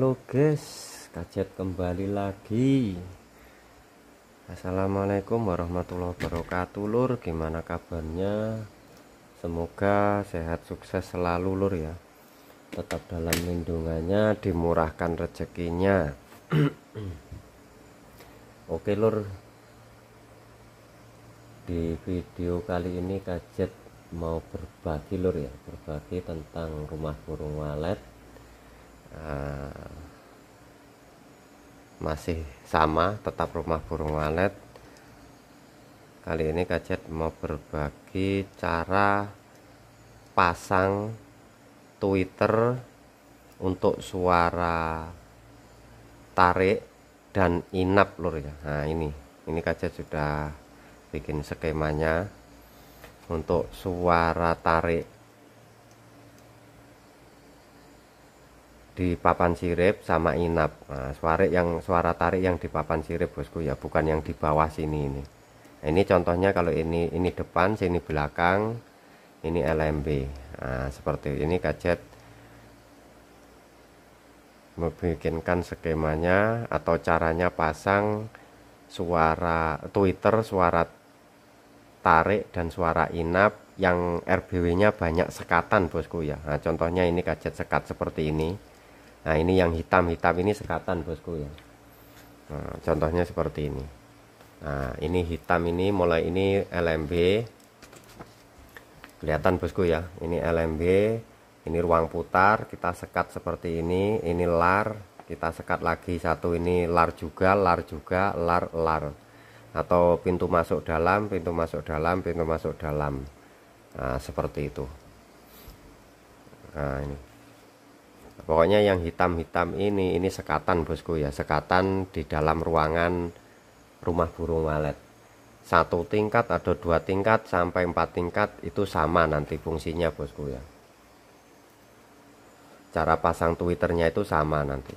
Halo guys, kajet kembali lagi. Assalamualaikum warahmatullahi wabarakatuh, Lur. Gimana kabarnya? Semoga sehat sukses selalu, Lur ya. Tetap dalam lindungannya, dimurahkan rezekinya. Oke, Lur. Di video kali ini kajet mau berbagi, Lur ya, berbagi tentang rumah burung walet Eh, masih sama tetap rumah burung walet kali ini Kacet mau berbagi cara pasang twitter untuk suara tarik dan inap lur ya nah ini ini Kacet sudah bikin skemanya untuk suara tarik di papan sirip sama inap nah, suara yang suara tarik yang di papan sirip bosku ya bukan yang di bawah sini ini nah, ini contohnya kalau ini ini depan sini belakang ini LMB nah, seperti ini kacet membikinkan skemanya atau caranya pasang suara Twitter suara tarik dan suara inap yang RBW nya banyak sekatan bosku ya nah, contohnya ini kacet sekat seperti ini Nah ini yang hitam-hitam ini sekatan bosku ya. Nah, contohnya seperti ini. Nah ini hitam ini mulai ini LMB. Kelihatan bosku ya. Ini LMB. Ini ruang putar kita sekat seperti ini. Ini lar kita sekat lagi satu ini lar juga, lar juga, lar, lar atau pintu masuk dalam, pintu masuk dalam, pintu masuk dalam, nah, seperti itu. Nah ini pokoknya yang hitam-hitam ini ini sekatan bosku ya sekatan di dalam ruangan rumah burung walet satu tingkat atau dua tingkat sampai empat tingkat itu sama nanti fungsinya bosku ya cara pasang twitternya itu sama nanti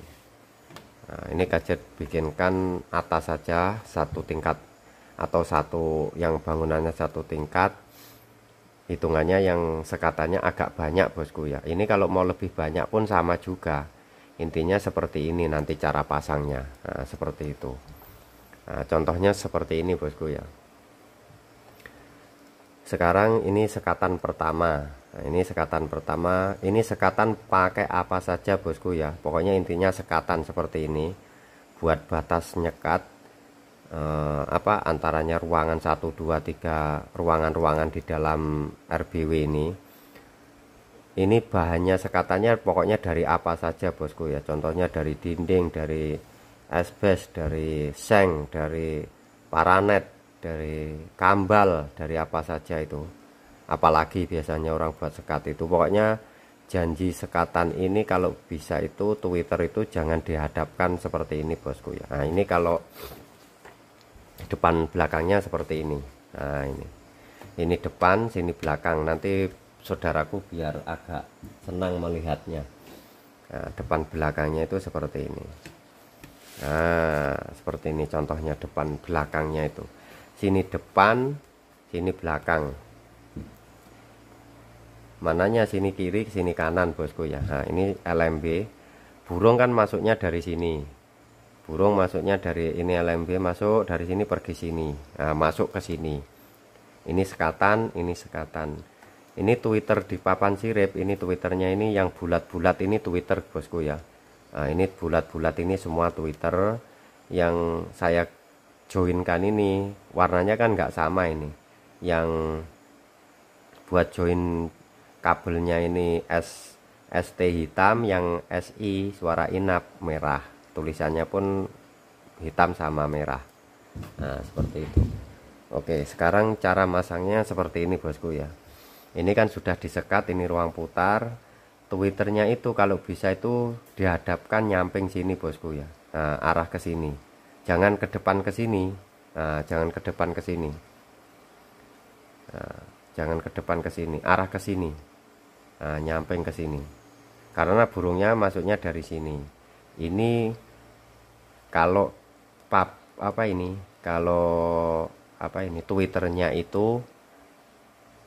nah, ini gadget bikinkan atas saja satu tingkat atau satu yang bangunannya satu tingkat hitungannya yang sekatannya agak banyak bosku ya ini kalau mau lebih banyak pun sama juga intinya seperti ini nanti cara pasangnya nah, seperti itu nah, contohnya seperti ini bosku ya sekarang ini sekatan pertama nah, ini sekatan pertama ini sekatan pakai apa saja bosku ya pokoknya intinya sekatan seperti ini buat batas nyekat Eh, apa antaranya ruangan 1 2 3 ruangan-ruangan di dalam RBW ini ini bahannya sekatannya pokoknya dari apa saja bosku ya contohnya dari dinding dari asbes dari seng dari paranet dari kambal dari apa saja itu apalagi biasanya orang buat sekat itu pokoknya janji sekatan ini kalau bisa itu Twitter itu jangan dihadapkan seperti ini bosku ya nah ini kalau depan belakangnya seperti ini nah ini ini depan sini belakang nanti saudaraku biar agak senang melihatnya nah, depan belakangnya itu seperti ini nah seperti ini contohnya depan belakangnya itu sini depan sini belakang mananya sini kiri sini kanan bosku ya nah ini LMB burung kan masuknya dari sini burung masuknya dari ini LMB masuk dari sini pergi sini nah, masuk ke sini ini sekatan ini sekatan ini Twitter di papan sirip ini Twitternya ini yang bulat-bulat ini Twitter bosku ya nah, ini bulat-bulat ini semua Twitter yang saya joinkan ini warnanya kan nggak sama ini yang buat join kabelnya ini S ST hitam yang SI suara inap merah tulisannya pun hitam sama merah nah seperti itu Oke sekarang cara masangnya seperti ini bosku ya ini kan sudah disekat ini ruang putar twitternya itu kalau bisa itu dihadapkan nyamping sini bosku ya nah, arah ke sini jangan ke depan ke sini nah, jangan ke depan ke sini nah, jangan ke depan ke sini arah ke sini nah, nyamping ke sini karena burungnya masuknya dari sini ini kalau pap apa ini kalau apa ini twitternya itu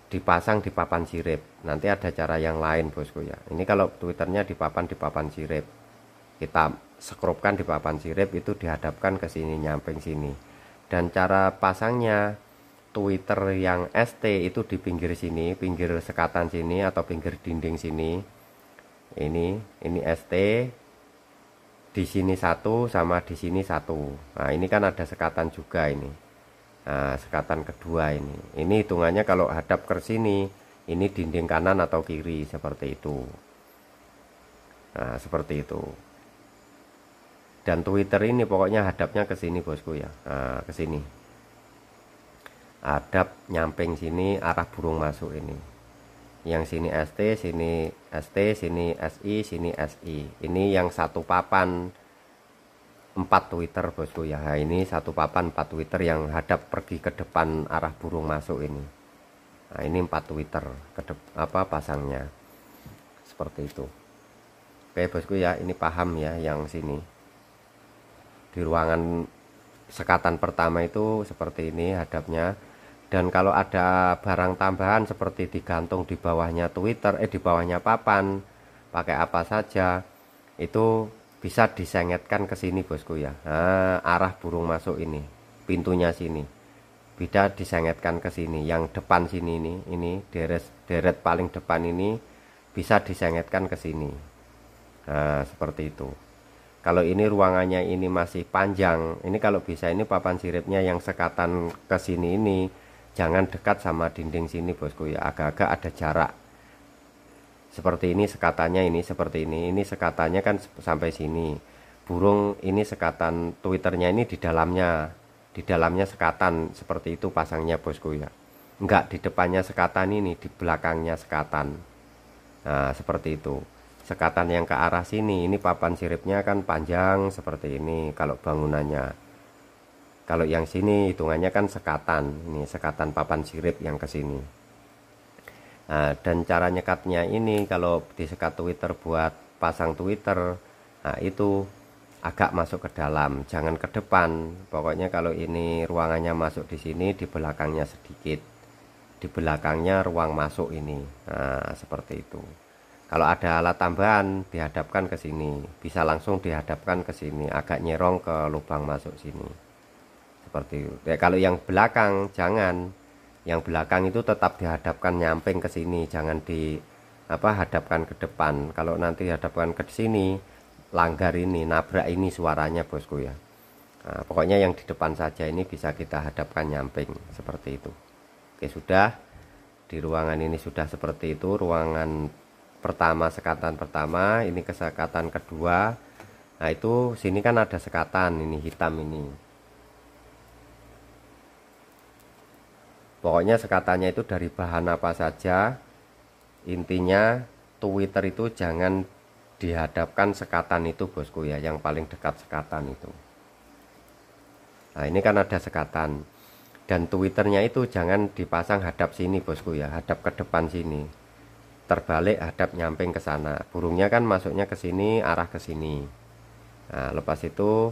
dipasang di papan sirip nanti ada cara yang lain bosku ya ini kalau twitternya di papan di papan sirip kita sekrupkan di papan sirip itu dihadapkan ke sini nyamping sini dan cara pasangnya Twitter yang ST itu di pinggir sini, pinggir sekatan sini atau pinggir dinding sini. Ini, ini ST, di sini satu sama di sini satu nah ini kan ada sekatan juga ini nah, sekatan kedua ini ini hitungannya kalau hadap ke sini ini dinding kanan atau kiri seperti itu nah seperti itu dan Twitter ini pokoknya hadapnya ke sini bosku ya nah, ke sini hadap nyamping sini arah burung masuk ini yang sini ST sini ST sini SI sini SI ini yang satu papan empat Twitter bosku ya nah, ini satu papan empat Twitter yang hadap pergi ke depan arah burung masuk ini nah ini empat Twitter ke apa pasangnya seperti itu oke bosku ya ini paham ya yang sini di ruangan sekatan pertama itu seperti ini hadapnya dan kalau ada barang tambahan seperti digantung di bawahnya Twitter eh di bawahnya papan pakai apa saja itu bisa disengetkan ke sini bosku ya nah, arah burung masuk ini pintunya sini bisa disengetkan ke sini yang depan sini ini ini deret deret paling depan ini bisa disengetkan ke sini nah seperti itu kalau ini ruangannya ini masih panjang ini kalau bisa ini papan siripnya yang sekatan ke sini ini jangan dekat sama dinding sini bosku ya agak-agak ada jarak seperti ini sekatannya ini seperti ini ini sekatannya kan sampai sini burung ini sekatan twitternya ini di dalamnya di dalamnya sekatan seperti itu pasangnya bosku ya enggak di depannya sekatan ini di belakangnya sekatan nah seperti itu sekatan yang ke arah sini ini papan siripnya kan panjang seperti ini kalau bangunannya kalau yang sini hitungannya kan sekatan, ini sekatan papan sirip yang ke sini. Nah, dan cara nyekatnya ini kalau di sekat Twitter buat pasang Twitter, nah itu agak masuk ke dalam, jangan ke depan. Pokoknya kalau ini ruangannya masuk di sini, di belakangnya sedikit. Di belakangnya ruang masuk ini. Nah, seperti itu. Kalau ada alat tambahan dihadapkan ke sini, bisa langsung dihadapkan ke sini, agak nyerong ke lubang masuk sini seperti itu. Ya, kalau yang belakang jangan, yang belakang itu tetap dihadapkan nyamping ke sini, jangan di apa hadapkan ke depan. Kalau nanti hadapkan ke sini, langgar ini, nabrak ini suaranya bosku ya. Nah, pokoknya yang di depan saja ini bisa kita hadapkan nyamping seperti itu. Oke sudah, di ruangan ini sudah seperti itu. Ruangan pertama sekatan pertama, ini kesekatan kedua. Nah itu sini kan ada sekatan ini hitam ini. Pokoknya sekatannya itu dari bahan apa saja. Intinya Twitter itu jangan dihadapkan sekatan itu bosku ya, yang paling dekat sekatan itu. Nah ini kan ada sekatan. Dan Twitternya itu jangan dipasang hadap sini bosku ya, hadap ke depan sini. Terbalik hadap nyamping ke sana. Burungnya kan masuknya ke sini, arah ke sini. Nah lepas itu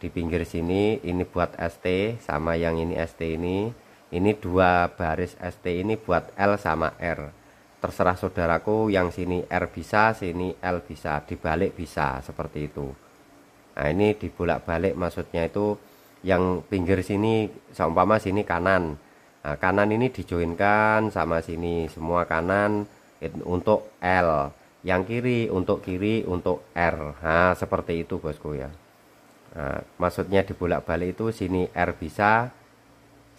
di pinggir sini ini buat ST sama yang ini ST ini ini dua baris ST ini buat L sama R terserah saudaraku yang sini R bisa sini L bisa dibalik bisa seperti itu nah ini dibolak-balik maksudnya itu yang pinggir sini seumpama sini kanan nah, kanan ini dijoinkan sama sini semua kanan untuk L yang kiri untuk kiri untuk R nah seperti itu bosku ya nah, maksudnya dibolak-balik itu sini R bisa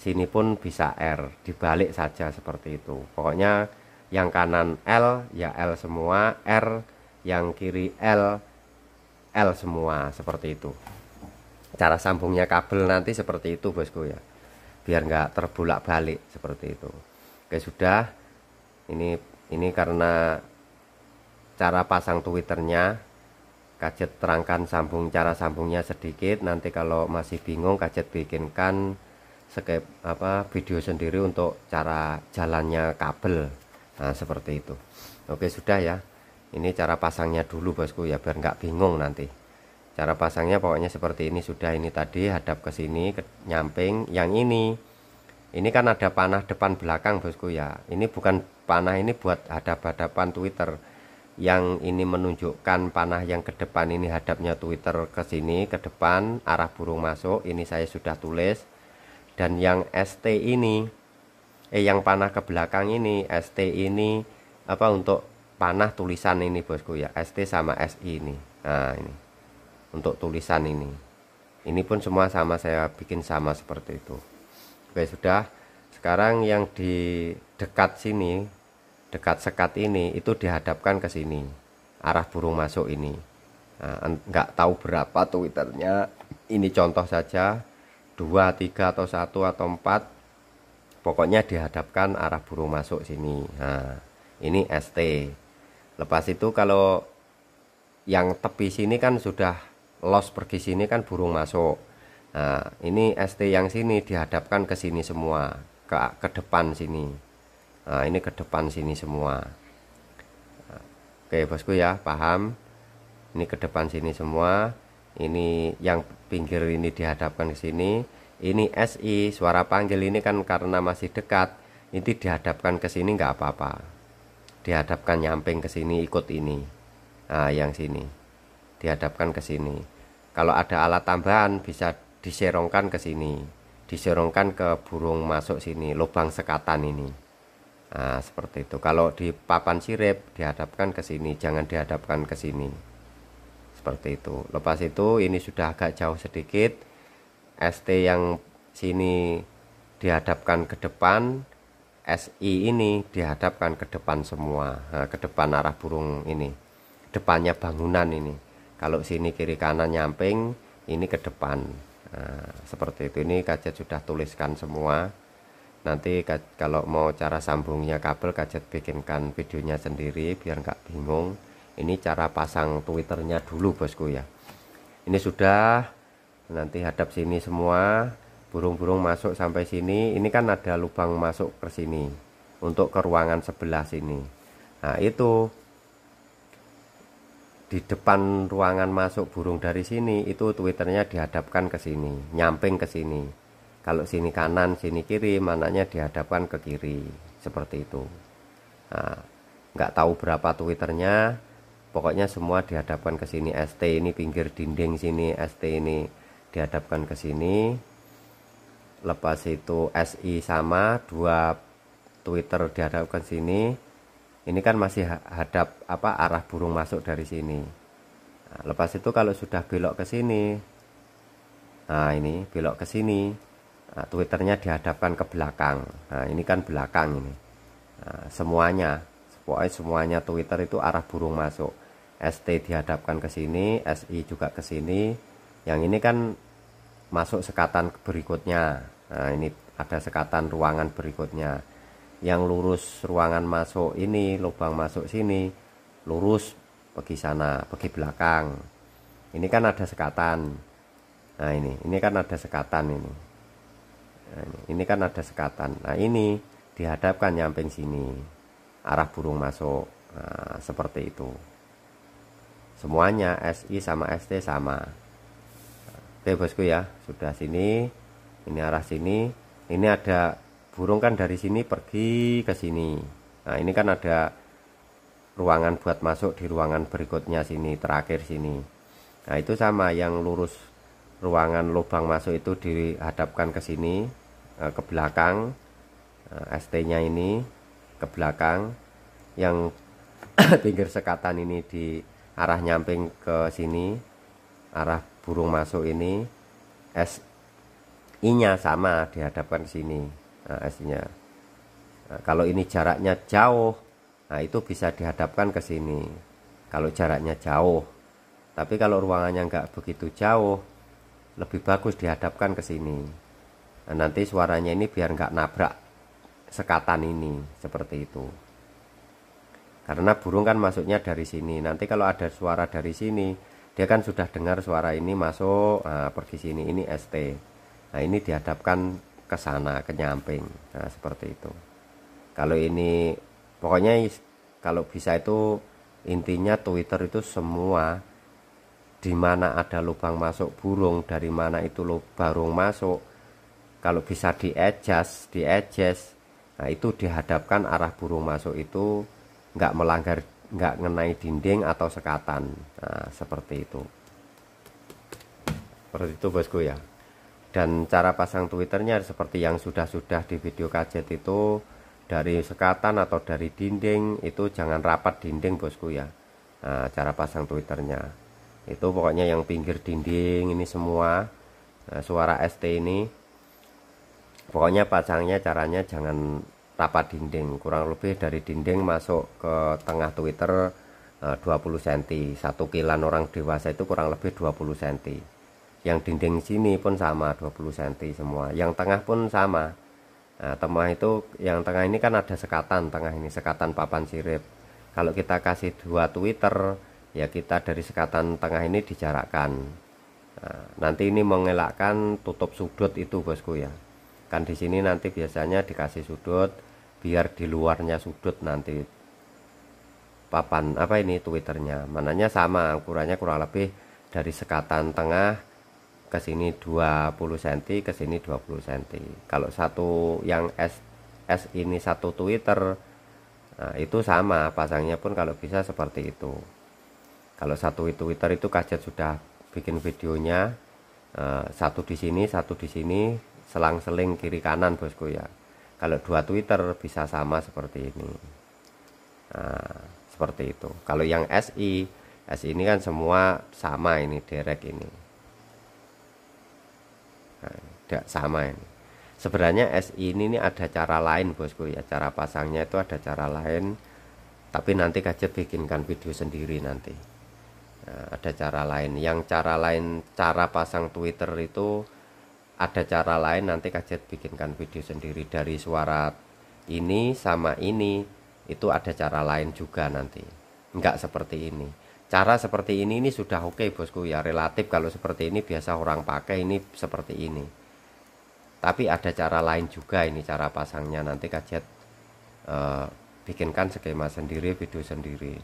sini pun bisa R dibalik saja seperti itu pokoknya yang kanan L ya L semua R yang kiri L L semua seperti itu cara sambungnya kabel nanti seperti itu bosku ya biar nggak terbolak balik seperti itu oke sudah ini ini karena cara pasang twitternya kajet terangkan sambung cara sambungnya sedikit nanti kalau masih bingung kajet bikinkan skip apa video sendiri untuk cara jalannya kabel nah seperti itu oke sudah ya ini cara pasangnya dulu bosku ya biar nggak bingung nanti cara pasangnya pokoknya seperti ini sudah ini tadi hadap ke sini ke, nyamping yang ini ini kan ada panah depan belakang bosku ya ini bukan panah ini buat hadap-hadapan Twitter yang ini menunjukkan panah yang ke depan ini hadapnya Twitter ke sini ke depan arah burung masuk ini saya sudah tulis dan yang ST ini eh yang panah ke belakang ini ST ini apa untuk panah tulisan ini bosku ya ST sama SI ini nah ini untuk tulisan ini ini pun semua sama saya bikin sama seperti itu oke sudah sekarang yang di dekat sini dekat sekat ini itu dihadapkan ke sini arah burung masuk ini nah, nggak tahu berapa twitternya ini contoh saja dua tiga atau satu atau empat pokoknya dihadapkan arah burung masuk sini nah ini ST lepas itu kalau yang tepi sini kan sudah los pergi sini kan burung masuk nah ini ST yang sini dihadapkan ke sini semua ke, ke depan sini nah ini ke depan sini semua nah, oke bosku ya paham ini ke depan sini semua ini yang pinggir ini dihadapkan ke sini ini SI suara panggil ini kan karena masih dekat ini dihadapkan ke sini nggak apa-apa dihadapkan nyamping ke sini ikut ini nah, yang sini dihadapkan ke sini kalau ada alat tambahan bisa diserongkan ke sini diserongkan ke burung masuk sini lubang sekatan ini nah, seperti itu kalau di papan sirip dihadapkan ke sini jangan dihadapkan ke sini seperti itu lepas itu ini sudah agak jauh sedikit ST yang sini dihadapkan ke depan SI ini dihadapkan ke depan semua nah, ke depan arah burung ini depannya bangunan ini kalau sini kiri kanan nyamping ini ke depan nah, seperti itu ini kaca sudah tuliskan semua nanti kalau mau cara sambungnya kabel kajet bikinkan videonya sendiri biar nggak bingung ini cara pasang twitternya dulu bosku ya ini sudah nanti hadap sini semua burung-burung masuk sampai sini ini kan ada lubang masuk ke sini untuk ke ruangan sebelah sini nah itu di depan ruangan masuk burung dari sini itu twitternya dihadapkan ke sini nyamping ke sini kalau sini kanan sini kiri mananya dihadapkan ke kiri seperti itu nah, nggak tahu berapa twitternya pokoknya semua dihadapkan ke sini ST ini pinggir dinding sini ST ini dihadapkan ke sini lepas itu SI sama dua Twitter dihadapkan sini ini kan masih hadap apa arah burung masuk dari sini nah, lepas itu kalau sudah belok ke sini nah ini belok ke sini nah, Twitternya dihadapkan ke belakang nah ini kan belakang ini nah, semuanya pokoknya semuanya Twitter itu arah burung masuk ST dihadapkan ke sini SI juga ke sini yang ini kan masuk sekatan berikutnya nah ini ada sekatan ruangan berikutnya yang lurus ruangan masuk ini lubang masuk sini lurus pergi sana pergi belakang ini kan ada sekatan nah ini ini kan ada sekatan ini nah, ini, ini kan ada sekatan nah ini dihadapkan nyamping sini arah burung masuk nah, seperti itu semuanya SI sama ST sama oke bosku ya sudah sini ini arah sini ini ada burung kan dari sini pergi ke sini nah ini kan ada ruangan buat masuk di ruangan berikutnya sini terakhir sini nah itu sama yang lurus ruangan lubang masuk itu dihadapkan ke sini eh, ke belakang eh, ST nya ini ke belakang yang pinggir sekatan ini di arah nyamping ke sini arah burung masuk ini S I nya sama dihadapkan sini nah, S nya nah, kalau ini jaraknya jauh nah itu bisa dihadapkan ke sini kalau jaraknya jauh tapi kalau ruangannya nggak begitu jauh lebih bagus dihadapkan ke sini nah, nanti suaranya ini biar nggak nabrak sekatan ini seperti itu karena burung kan masuknya dari sini nanti kalau ada suara dari sini dia kan sudah dengar suara ini masuk nah, pergi sini ini ST nah ini dihadapkan ke sana ke nyamping nah seperti itu kalau ini pokoknya kalau bisa itu intinya Twitter itu semua di mana ada lubang masuk burung dari mana itu lubang masuk kalau bisa di adjust di adjust Nah, itu dihadapkan arah burung masuk itu nggak melanggar, nggak mengenai dinding atau sekatan. Nah, seperti itu. Seperti itu bosku ya. Dan cara pasang twitternya seperti yang sudah-sudah di video kajet itu dari sekatan atau dari dinding itu jangan rapat dinding bosku ya. Nah, cara pasang twitternya itu pokoknya yang pinggir dinding ini semua nah, suara ST ini pokoknya pasangnya caranya jangan rapat dinding kurang lebih dari dinding masuk ke tengah Twitter 20 eh, cm satu kilan orang dewasa itu kurang lebih 20 cm yang dinding sini pun sama 20 cm semua yang tengah pun sama nah, tengah itu yang tengah ini kan ada sekatan tengah ini sekatan papan sirip kalau kita kasih dua Twitter ya kita dari sekatan tengah ini dijarakkan nah, nanti ini mengelakkan tutup sudut itu bosku ya kan di sini nanti biasanya dikasih sudut biar di luarnya sudut nanti papan apa ini twitternya mananya sama ukurannya kurang lebih dari sekatan tengah ke sini 20 cm ke sini 20 cm kalau satu yang S S ini satu Twitter nah, itu sama pasangnya pun kalau bisa seperti itu kalau satu Twitter itu kajet sudah bikin videonya eh, satu di sini satu di sini selang-seling kiri kanan bosku ya kalau dua Twitter bisa sama seperti ini nah, seperti itu kalau yang SI SI ini kan semua sama ini derek ini nah, tidak sama ini sebenarnya SI ini, ini ada cara lain bosku ya cara pasangnya itu ada cara lain tapi nanti kajet bikinkan video sendiri nanti Nah, ada cara lain. Yang cara lain, cara pasang Twitter itu ada cara lain nanti kajet bikinkan video sendiri dari suara ini sama ini itu ada cara lain juga nanti nggak seperti ini cara seperti ini ini sudah oke okay, bosku ya relatif kalau seperti ini biasa orang pakai ini seperti ini tapi ada cara lain juga ini cara pasangnya nanti kajet eh, bikinkan skema sendiri video sendiri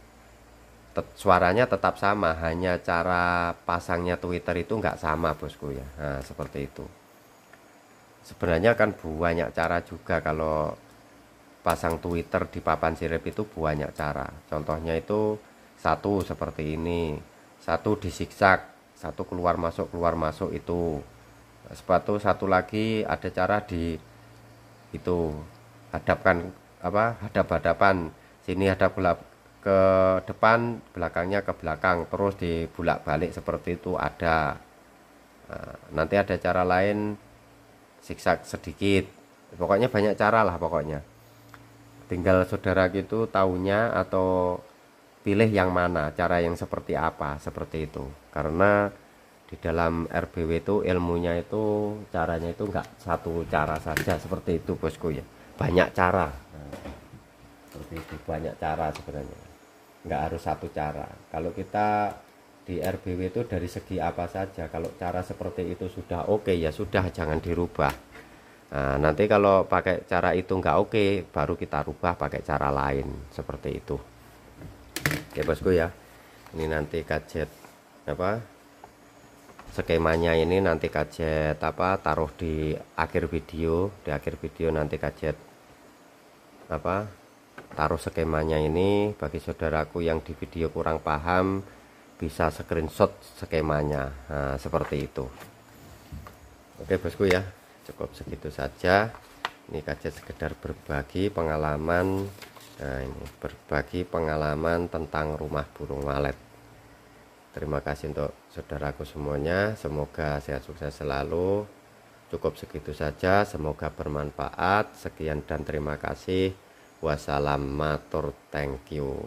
Tet suaranya tetap sama hanya cara pasangnya Twitter itu nggak sama bosku ya nah, seperti itu sebenarnya kan banyak cara juga kalau pasang Twitter di papan sirip itu banyak cara. Contohnya itu satu seperti ini, satu disiksak, satu keluar masuk keluar masuk itu. Sepatu satu lagi ada cara di itu hadapkan apa hadap hadapan sini hadap ke depan belakangnya ke belakang terus dibulak balik seperti itu ada nah, nanti ada cara lain Siksa sedikit pokoknya banyak cara lah pokoknya tinggal saudara gitu tahunya atau pilih yang mana cara yang seperti apa seperti itu karena di dalam RBW itu ilmunya itu caranya itu enggak satu cara saja seperti itu bosku ya banyak cara seperti nah, itu banyak cara sebenarnya enggak harus satu cara kalau kita di RBW itu dari segi apa saja kalau cara seperti itu sudah oke okay, ya sudah jangan dirubah nah, nanti kalau pakai cara itu nggak oke okay, baru kita rubah pakai cara lain seperti itu oke bosku ya ini nanti kajet apa skemanya ini nanti kajet apa taruh di akhir video di akhir video nanti kajet apa taruh skemanya ini bagi saudaraku yang di video kurang paham bisa screenshot skemanya nah, seperti itu oke bosku ya cukup segitu saja ini kaca sekedar berbagi pengalaman nah ini berbagi pengalaman tentang rumah burung walet terima kasih untuk saudaraku semuanya semoga sehat sukses selalu cukup segitu saja semoga bermanfaat sekian dan terima kasih wassalam matur thank you